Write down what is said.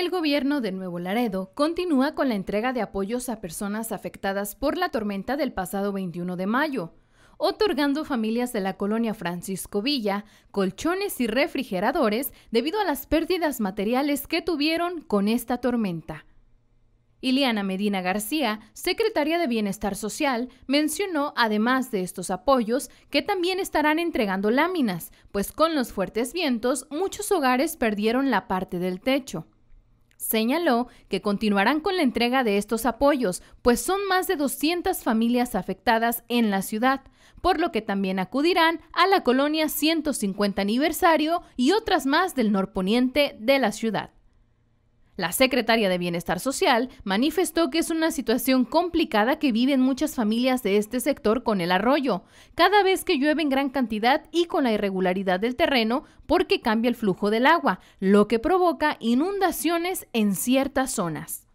El gobierno de Nuevo Laredo continúa con la entrega de apoyos a personas afectadas por la tormenta del pasado 21 de mayo, otorgando familias de la colonia Francisco Villa colchones y refrigeradores debido a las pérdidas materiales que tuvieron con esta tormenta. Iliana Medina García, secretaria de Bienestar Social, mencionó, además de estos apoyos, que también estarán entregando láminas, pues con los fuertes vientos muchos hogares perdieron la parte del techo. Señaló que continuarán con la entrega de estos apoyos, pues son más de 200 familias afectadas en la ciudad, por lo que también acudirán a la colonia 150 aniversario y otras más del norponiente de la ciudad. La secretaria de Bienestar Social manifestó que es una situación complicada que viven muchas familias de este sector con el arroyo, cada vez que llueve en gran cantidad y con la irregularidad del terreno porque cambia el flujo del agua, lo que provoca inundaciones en ciertas zonas.